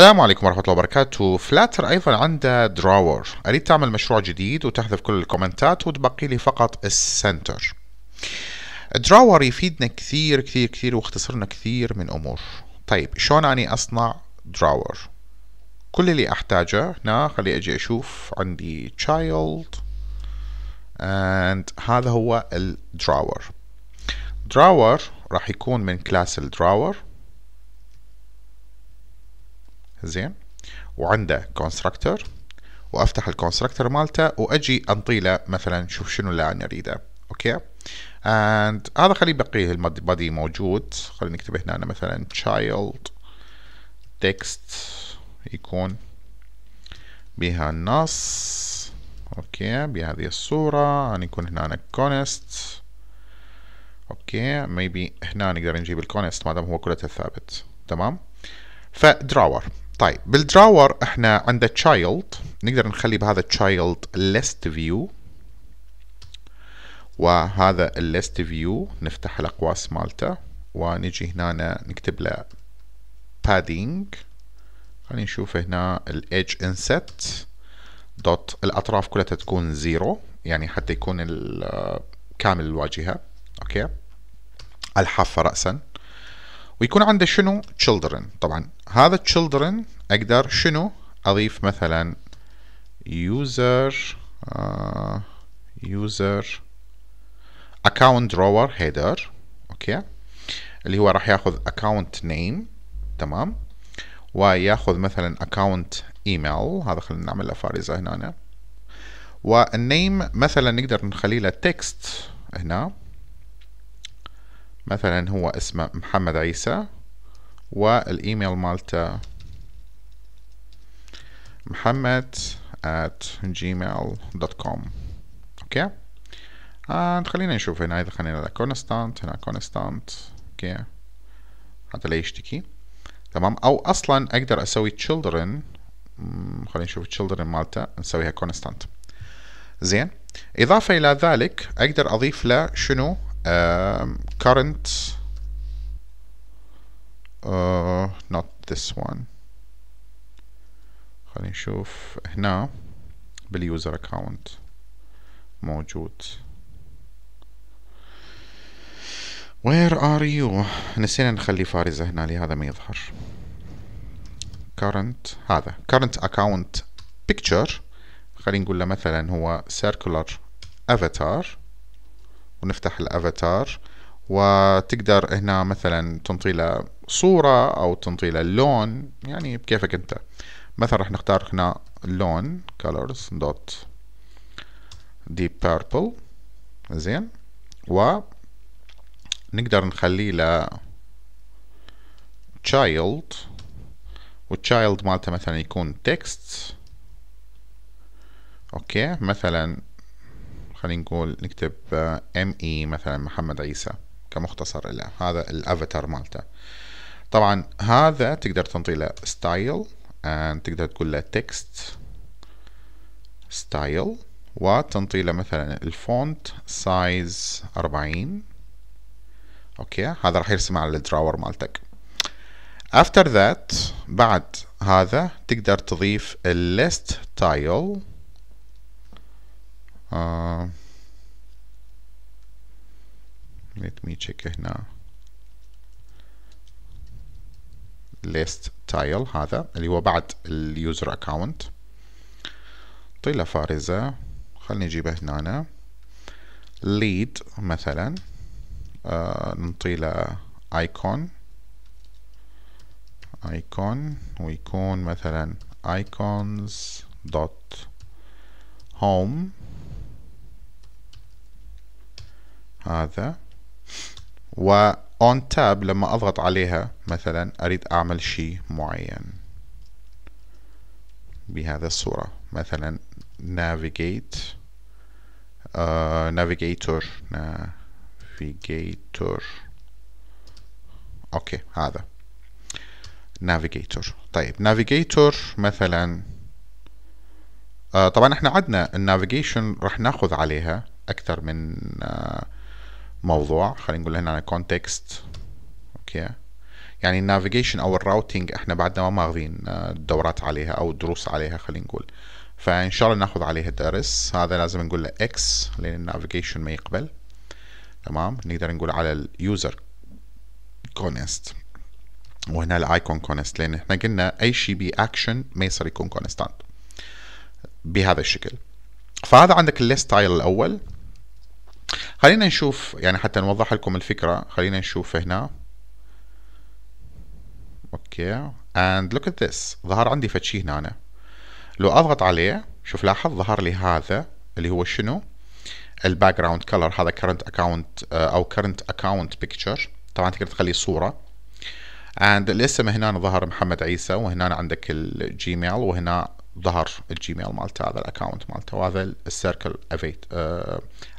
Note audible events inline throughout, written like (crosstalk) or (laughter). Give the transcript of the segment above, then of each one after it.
السلام عليكم ورحمة الله وبركاته فلاتر أيضا عنده دراور أريد تعمل مشروع جديد وتحذف كل الكومنتات وتبقي لي فقط السنتر دراور يفيدنا كثير كثير كثير واختصرنا كثير من أمور طيب شلون أني أصنع دراور كل اللي أحتاجه هنا خلي أجي أشوف عندي child and هذا هو الدراور دراور راح يكون من كلاس الدراور زين وعنده كونستراكتور وافتح الكونستراكتور مالته واجي انطيله مثلا شوف شنو اللي انا اريده اوكي اند هذا خليه بقيه البادي موجود خلينا نكتب هنا أنا مثلا child text يكون بها النص اوكي بهذه الصورة أنا يكون هنا أنا كونست اوكي ميبي هنا نقدر نجيب الكونست ما دام هو كلته ثابت تمام فدراور طيب بالدراور احنا عند child نقدر نخلي بهذا child list view وهذا list view نفتح الاقواس مالته ونجي هنا نكتب له padding خلينا نشوف هنا edge inset dot الاطراف كلها تكون زيرو يعني حتى يكون كامل الواجهه اوكي الحافه راسا ويكون عنده شنو children طبعا هذا children اقدر شنو اضيف مثلا user uh, user account drawer header اوكي اللي هو راح ياخذ account name تمام وياخذ مثلا account email هذا خلينا نعمل له فارزه هنا والنيم مثلا نقدر نخلي له text هنا مثلا هو اسمه محمد عيسى والايميل مالته محمد at gmail.com اوكي and آه، خلينا نشوف هنا اذا خلينا على كونستانت هنا كونستانت اوكي حتى لا يشتكي تمام او اصلا اقدر اسوي children خلينا نشوف children مالته نسويها كونستانت زين اضافه الى ذلك اقدر اضيف له شنو Um, current uh, not this one خلينا نشوف هنا باليوزر اكاونت موجود where are you نسينا نخلي فارزة هنا لهذا ما يظهر current هذا current account picture خلينا نقول له مثلا هو circular avatar ونفتح الافاتار وتقدر هنا مثلا تنطي له صورة او تنطي له لون يعني بكيفك انت مثلا راح نختار هنا لون colors dot deep purple زين و نقدر نخليه ل child والchild مالته مثلا يكون text اوكي مثلا خلينا نقول نكتب ام آه، اي e مثلا محمد عيسى كمختصر له هذا الافاتار مالته طبعا هذا تقدر تنطي له ستايل آه، تقدر تقول له تكست ستايل وتنطي له مثلا الفونت سايز 40 اوكي هذا راح يرسم على الدراور مالتك افتر ذات بعد هذا تقدر تضيف الليست تايل let me check هنا list tile هذا اللي هو بعد اليوزر اكونت طيلة فارزة خلينا نجيبها هنا lead مثلا آه نعطي له ويكون مثلا icons dot home هذا و on tab لما أضغط عليها مثلا أريد أعمل شيء معين بهذه الصورة مثلا navigate uh, navigator navigator أوكي هذا navigator طيب navigator مثلا uh, طبعا احنا عندنا النافيجيشن راح ناخذ عليها أكثر من uh, موضوع خلينا نقول هنا كونتكست context اوكي يعني النافيجيشن او الراوتينج احنا بعدنا ما ماخذين آه، دورات عليها او دروس عليها خلينا نقول فان شاء الله ناخذ عليها درس هذا لازم نقول له اكس لان النافيجيشن ما يقبل تمام نقدر نقول على اليوزر كونست وهنا الايكون كونست لان احنا قلنا اي شيء اكشن ما يصير يكون كونستانت بهذا الشكل فهذا عندك الليست تايل الاول خلينا نشوف يعني حتى نوضح لكم الفكرة خلينا نشوف هنا اوكي اند لوك ات ذس ظهر عندي فتشي هنا أنا. لو اضغط عليه شوف لاحظ ظهر لي هذا اللي هو شنو الباك جراوند كلر هذا كرنت اكونت آه، او كرنت اكونت بيكتشر طبعا تقدر تخليه صورة اند الاسم هنا ظهر محمد عيسى وهنا عندك الجيميل وهنا ظهر الجيميل مالته هذا الاكونت مالته وهذا السيركل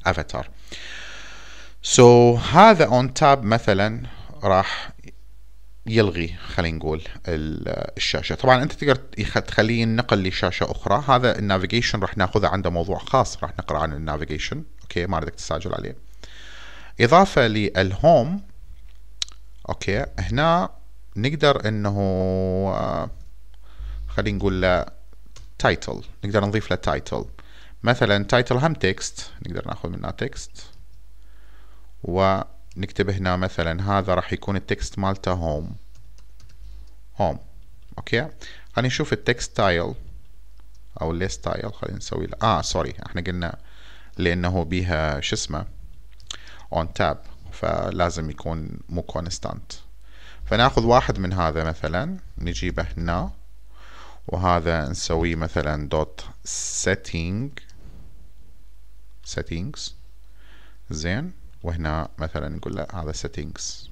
افاتار سو هذا اون تاب مثلا راح يلغي خلينا نقول الشاشه طبعا انت تقدر تخليه ينقل لشاشه اخرى هذا النافيجيشن راح ناخذه عنده موضوع خاص راح نقرا عن النافيجيشن اوكي ما بدك تستعجل عليه اضافه للهوم اوكي هنا نقدر انه آه، خلينا نقول له تايتل نقدر نضيف له تايتل مثلا تايتل هم تكست نقدر ناخذ منها تكست ونكتب هنا مثلا هذا راح يكون التكست مالته هوم هوم اوكي خلينا نشوف التكست تايل او الليست ستايل خلينا نسوي له اه سوري احنا قلنا لانه بيها شو اسمه اون تاب فلازم يكون مو كونستانت فناخذ واحد من هذا مثلا نجيبه هنا وهذا نسويه مثلا دوت setting settings زين وهنا مثلا نقول له هذا settings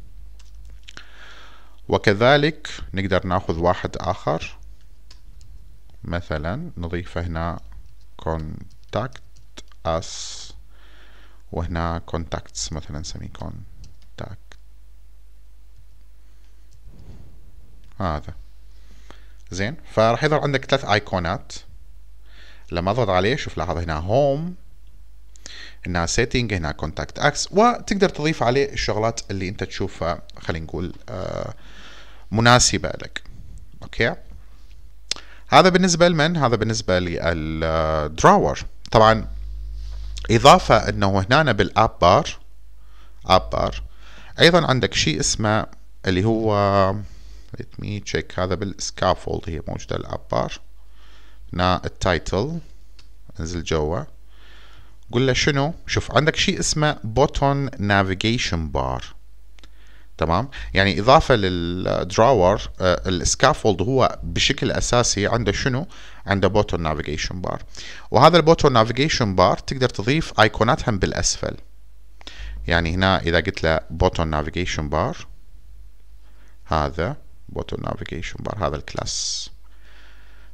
وكذلك نقدر ناخذ واحد آخر مثلا نضيفه هنا contact us وهنا contacts مثلا نسميه contact هذا زين فراح يظهر عندك ثلاث ايقونات لما اضغط عليه شوف لاحظ هنا هوم هنا سيتنج هنا كونتاكت اكس وتقدر تضيف عليه الشغلات اللي انت تشوفها خلينا نقول آه، مناسبه لك اوكي هذا بالنسبه لمن هذا بالنسبه للدراور طبعا اضافه انه هنا بالاب بار اب بار ايضا عندك شيء اسمه اللي هو let me check هذا بالسكافولد هي موجودة الابار هنا التايتل انزل جوا قول له شنو شوف عندك شيء اسمه بوتون نافيجيشن بار تمام يعني اضافه للدراور آه، السكافولد هو بشكل اساسي عنده شنو عنده بوتون نافيجيشن بار وهذا البوتون نافيجيشن بار تقدر تضيف ايقونات هم بالاسفل يعني هنا اذا قلت له بوتون نافيجيشن بار هذا بوتون نافيجيشن بار هذا الكلاس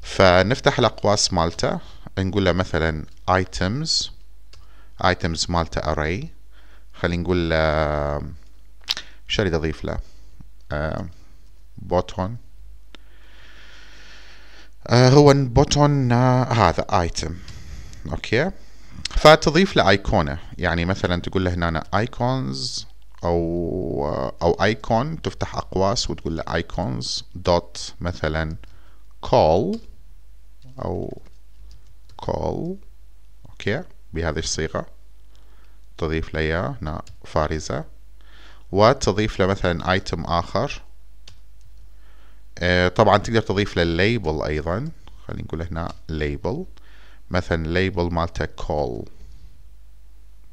فنفتح الأقواس مالته نقول له مثلا items items مالته array خلينا نقول له آه، شو اريد اضيف له بوتون آه، آه، هو بوتون هذا item اوكي فتضيف له ايقونه يعني مثلا تقول له هنا ايكونز او او ايكون تفتح اقواس وتقول له ايكونز دوت مثلا كول او كول اوكي بهذه الصيغه تضيف له اياه هنا فارزه وتضيف له مثلا ايتم اخر آه، طبعا تقدر تضيف له label ايضا خلينا نقول هنا ليبل مثلا ليبل مالته كول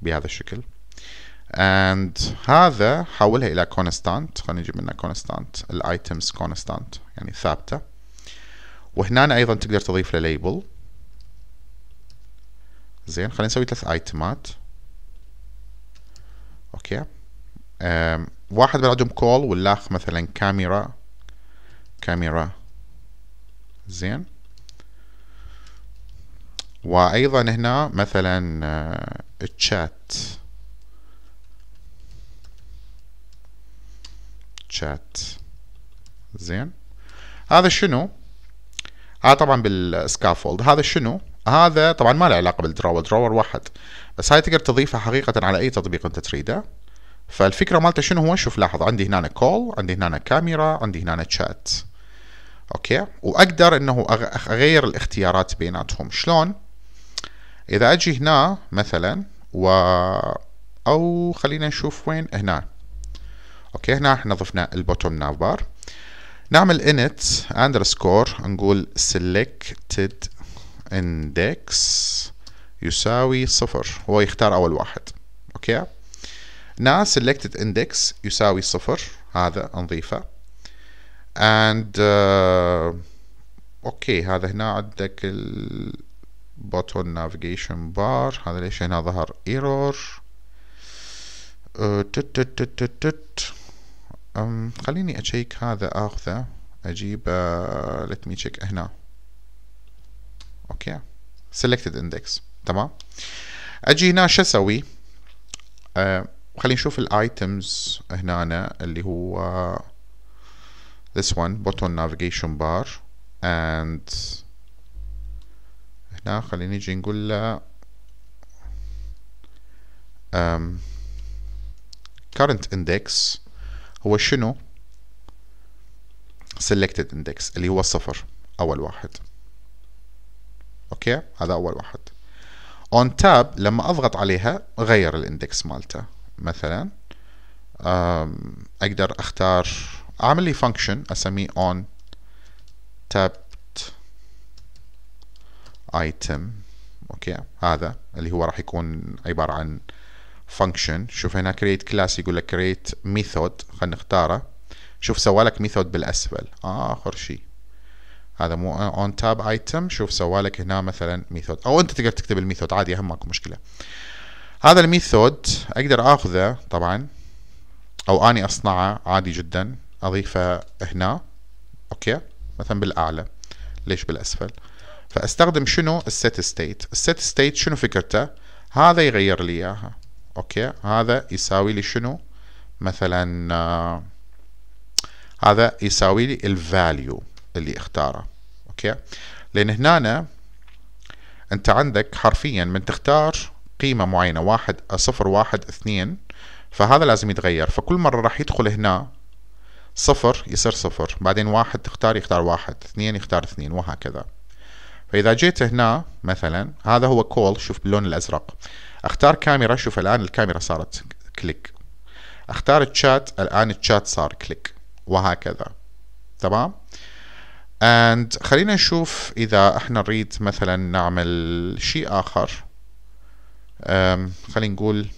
بهذا الشكل and هذا حولها الى constant خلينا نجيب منها constant الايتمز constant يعني ثابته وهنا ايضا تقدر تضيف له label زين خلينا نسوي ثلاث ايتمات اوكي أم. واحد من كول والاخ مثلا كاميرا كاميرا زين وايضا هنا مثلا تشات آه، تشات زين هذا شنو؟ هذا طبعا بالسكافولد هذا شنو؟ هذا طبعا ما له علاقه بالدراور دراور واحد بس هاي تقدر تضيفها حقيقه على اي تطبيق انت تريده فالفكره مالته شنو هو شوف لاحظ عندي هنا كول عندي هنا كاميرا عندي هنا شات اوكي واقدر انه اغير الاختيارات بيناتهم شلون اذا اجي هنا مثلا و او خلينا نشوف وين هنا اوكي هنا احنا ضفنا البوتوم ناف بار نعمل init underscore نقول selected index يساوي صفر هو يختار اول واحد اوكي now selected index يساوي صفر هذا نضيفه and uh, اوكي هذا هنا عندك ال button navigation bar هذا ليش هنا ظهر error uh, تت تت تت تت. خليني أشيك هذا آخذه أجيب uh, let me check هنا أوكي selected index تمام أجي هنا شو أسوي uh, خلينا نشوف الايتمز هنا أنا اللي هو آه، this one button navigation bar and هنا خلينا نجي نقول له um, current index هو شنو selected index اللي هو الصفر أول واحد أوكي هذا أول واحد on tab لما أضغط عليها غير الاندكس مالته مثلا أقدر أختار أعمل لي function أسميه on tabbed item أوكي هذا اللي هو راح يكون عبارة عن function شوف هنا create class يقول لك create method خلينا نختاره شوف سوالك ميثود بالاسفل آه اخر شيء هذا مو اون تاب ايتم شوف سوالك هنا مثلا ميثود او انت تقدر تكتب الميثود عادي هم ماكو مشكله هذا الميثود اقدر اخذه طبعا او اني اصنعه عادي جدا اضيفه هنا اوكي مثلا بالاعلى ليش بالاسفل فاستخدم شنو السيت ستيت السيت ستيت شنو فكرته هذا يغير لي اياها اوكي هذا يساوي لي شنو مثلا آه، هذا يساوي لي الفاليو اللي اختاره اوكي لان هنا انت عندك حرفيا من تختار قيمة معينة واحد صفر واحد اثنين فهذا لازم يتغير فكل مرة راح يدخل هنا صفر يصير صفر بعدين واحد تختار يختار واحد اثنين يختار اثنين وهكذا فإذا جيت هنا مثلا هذا هو كول شوف باللون الأزرق اختار كاميرا شوف الان الكاميرا صارت كليك اختار الشات الان الشات صار كليك وهكذا تمام اند خلينا نشوف اذا احنا نريد مثلا نعمل شيء اخر خلينا نقول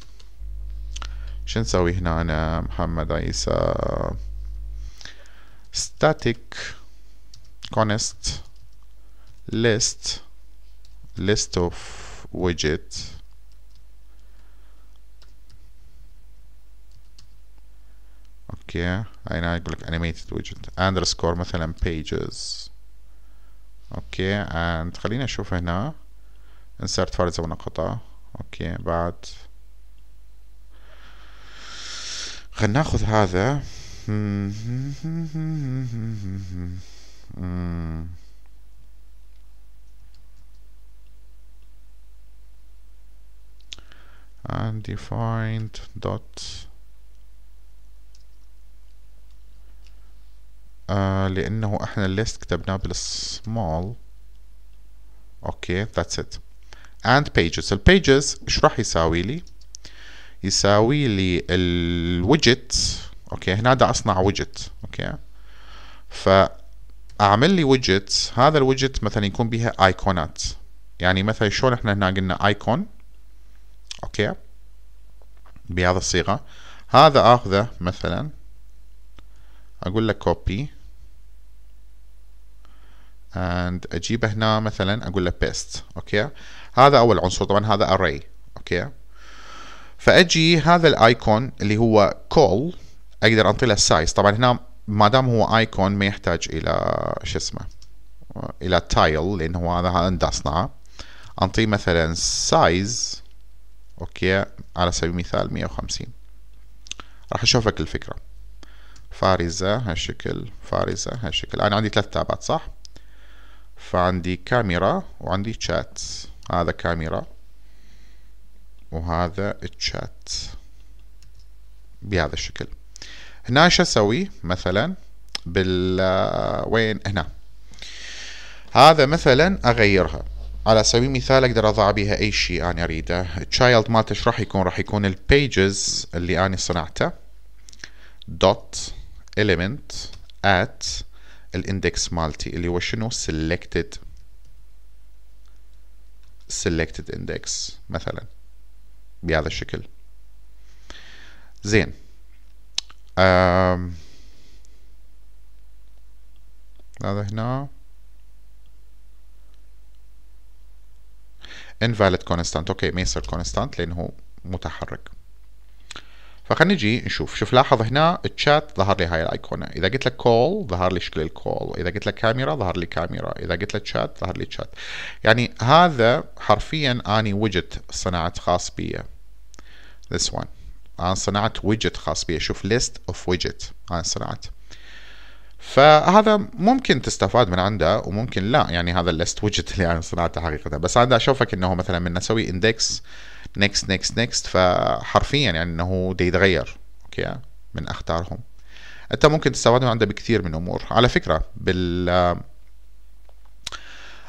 شو نسوي هنا أنا محمد عيسى static const list list of widgets اوكي هنا يقول لك animated widget underscore مثلا pages اوكي and خلينا نشوف هنا insert فرزة ونقطة اوكي بعد خلينا ناخذ هذا hmm. Hmm. Hmm. and defined dot لأنه إحنا الليست كتبناه بالسمول أوكي ذاتس إت اند بيجز البيجز إيش راح يساوي لي؟ يساوي لي الويدجت أوكي هنا دا أصنع ويدجت أوكي فأعمل لي ويدجت هذا الويدجت مثلا يكون بها ايكونات يعني مثلا شلون إحنا هنا قلنا ايكون أوكي بهذا الصيغة هذا آخذه مثلا أقول لك كوبي and اجيبه هنا مثلا اقول له بيست اوكي هذا اول عنصر طبعا هذا array اوكي فاجي هذا الايكون اللي هو call اقدر انطي له size طبعا هنا ما دام هو ايكون ما يحتاج الى شو اسمه الى تايل لانه هذا هذا اصنعه انطي مثلا سايز اوكي على سبيل المثال 150 راح اشوفك الفكره فارزه هالشكل فارزه هالشكل انا عندي ثلاث تابات صح فعندي كاميرا وعندي شات هذا كاميرا وهذا تشات بهذا الشكل هنا ايش اسوي مثلا بال آه، وين هنا هذا مثلا اغيرها على سبيل المثال اقدر اضع بها اي شيء انا اريده تشايلد مالته ايش راح يكون راح يكون البيجز اللي انا صنعته دوت element at الاندكس مالتي اللي هو شنو selected selected index مثلا بهذا الشكل زين أم هذا هنا invalid constant اوكي ما يصير constant لانه متحرك فخلينا نجي نشوف شوف لاحظ هنا الشات ظهر لي هاي الايقونه اذا قلت لك كول ظهر لي شكل الكول اذا قلت لك كاميرا ظهر لي كاميرا اذا قلت لك شات ظهر لي شات يعني هذا حرفيا اني وجت صنعت خاص بي this one انا صنعت ويجت خاص بي شوف ليست اوف ويجت انا صنعت فهذا ممكن تستفاد من عنده وممكن لا يعني هذا الليست ويجت اللي انا صنعته حقيقه بس انا اشوفك انه مثلا من اسوي اندكس نكست نكست نكست فحرفيا يعني انه بده يتغير اوكي من اختارهم انت ممكن تستفاد من عنده بكثير من امور على فكره بال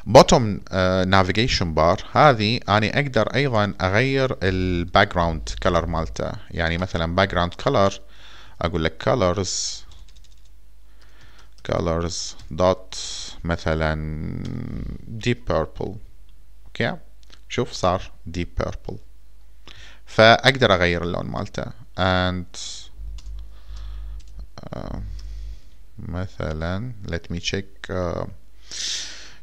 بوتوم نافيجيشن بار هذه اني أقدر أيضا أغير الباك جراوند كلر مالته يعني مثلا باك جراوند كلر أقول لك كلرز colors dot مثلا deep purple اوكي okay. شوف صار deep purple فاقدر اغير اللون مالته and آه، مثلا let me check آه،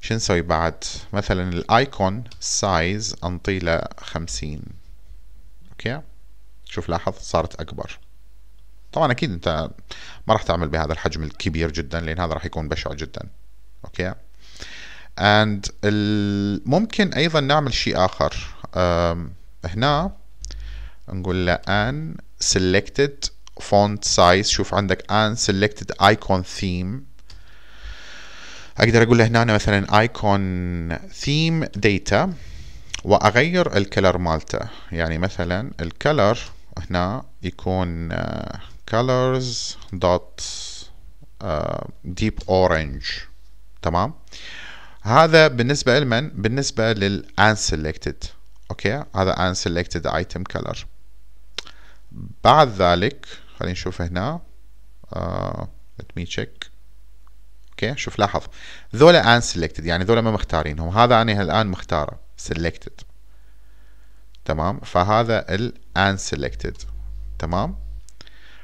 شو نسوي بعد مثلا الايكون سايز انطيله 50 اوكي شوف لاحظ صارت اكبر طبعا اكيد انت ما راح تعمل بهذا الحجم الكبير جدا لان هذا راح يكون بشع جدا اوكي and ممكن ايضا نعمل شيء اخر هنا نقول له ان selected font size شوف عندك an selected icon theme اقدر اقول له هنا أنا مثلا ايكون ثيم ديتا واغير الكلر مالته يعني مثلا الكلر هنا يكون آه، colors dot آه، deep orange تمام هذا بالنسبة لمن؟ بالنسبة لل سيلكتد اوكي هذا ان سيلكتد ايتم كلر بعد ذلك خلينا نشوف هنا uh, let me check اوكي okay. شوف لاحظ ذولا ان سيلكتد يعني ذولا ما مختارينهم هذا انا الان مختاره سيلكتد تمام فهذا الان سيلكتد تمام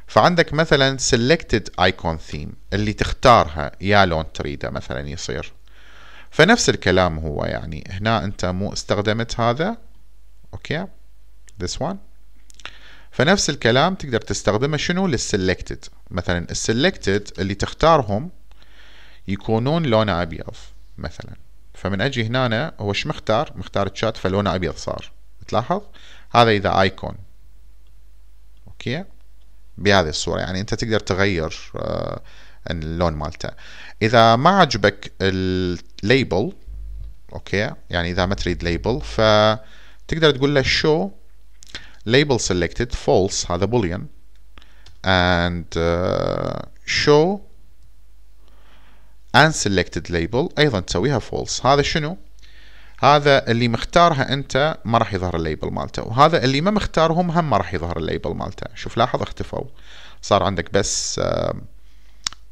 فعندك مثلا سيلكتد ايكون ثيم اللي تختارها يا لون تريده مثلا يصير فنفس الكلام هو يعني هنا انت مو استخدمت هذا اوكي okay. this one فنفس الكلام تقدر تستخدمه شنو للسلكتد مثلا السلكتد اللي تختارهم يكونون لونه ابيض مثلا فمن اجي هنا أنا هو ايش مختار مختار الشات فلونه ابيض صار تلاحظ هذا اذا ايكون اوكي بهذه الصوره يعني انت تقدر تغير آه، اللون مالته اذا ما عجبك الليبل اوكي يعني اذا ما تريد ليبل فتقدر تقول له شو label selected false هذا boolean and uh, show and selected label ايضا تسويها false هذا شنو هذا اللي مختارها انت ما راح يظهر الليبل مالته وهذا اللي ما مختارهم هم ما راح يظهر الليبل مالته شوف لاحظ اختفوا صار عندك بس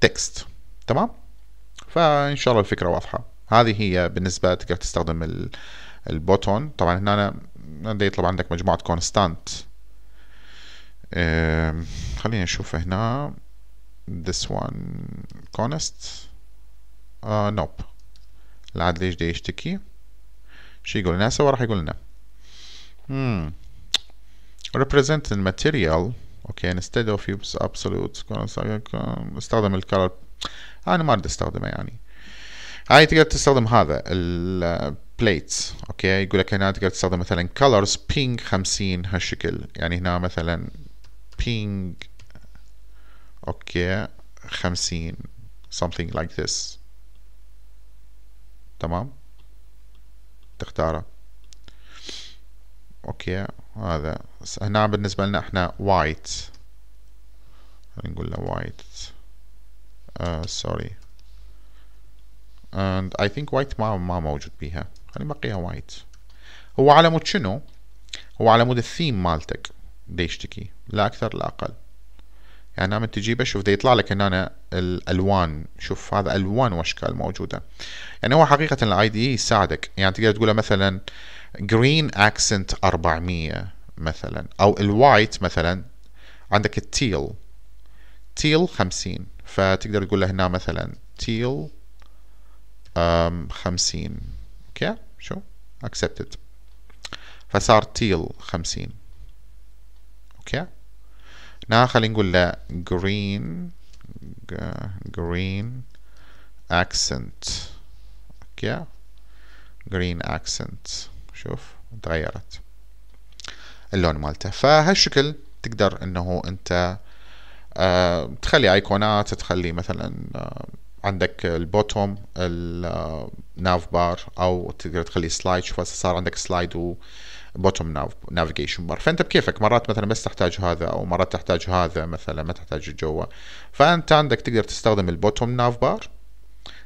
تكست تمام فان شاء الله الفكره واضحه هذه هي بالنسبه تقدر تستخدم البوتون طبعا هنا أنا بده يطلب عندك مجموعة كونستانت خلينا نشوف هنا this one كونست آه uh, nope ليش ايش بده يشتكي شو يقول لنا سوا راح يقول لنا hmm. represent the material اوكي okay. instead of use absolute استخدم الكلر انا ما اريد استخدمه يعني هاي تقدر تستخدم هذا ال بليتس اوكي يقول لك هنا تقدر تستخدم مثلا كلرز بينج 50 هالشكل يعني هنا مثلا بينج اوكي 50 something like this تمام تختاره اوكي هذا هنا بالنسبة لنا احنا وايت نقول له وايت آه، سوري and I think white ما ما موجود بيها يعني بقيها وايت هو على مود شنو؟ هو على مود الثيم مالتك ديشتكي لا أكثر لا أقل يعني لما تجيبه شوف يطلع لك هنا الألوان شوف هذا ألوان وأشكال موجودة يعني هو حقيقة الاي دي e يساعدك يعني تقدر تقول مثلا جرين اكسنت 400 مثلا أو الوايت مثلا عندك التيل تيل 50 فتقدر تقول له هنا مثلا تيل 50 اوكي شو اكسبتد فصار تيل 50 اوكي نا خلينا نقول له جرين جرين اكسنت اوكي جرين اكسنت شوف تغيرت اللون مالته فهالشكل تقدر انه انت آه، تخلي ايقونات تخلي مثلا آه، عندك البوتوم ناف بار او تقدر تخلي سلايد شوف هسه صار عندك سلايد و بوتوم ناف نافيجيشن بار فانت بكيفك مرات مثلا بس تحتاج هذا او مرات تحتاج هذا مثلا ما تحتاج جوا فانت عندك تقدر تستخدم البوتوم ناف بار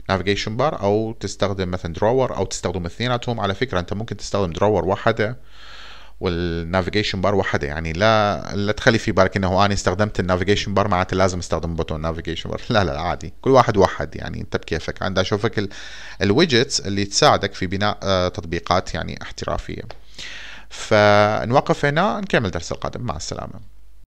نافيجيشن بار او تستخدم مثلا دراور او تستخدم اثنيناتهم على فكره انت ممكن تستخدم دراور واحده والنافيجيشن بار وحده يعني لا لا تخلي في بالك انه انا استخدمت النافيجيشن بار معناته لازم استخدم بوتون نافيجيشن (laughs) بار لا لا عادي كل واحد واحد يعني انت بكيفك عندها اشوفك الويدجتس اللي تساعدك في بناء آه، تطبيقات يعني احترافيه فنوقف هنا نكمل الدرس القادم مع السلامه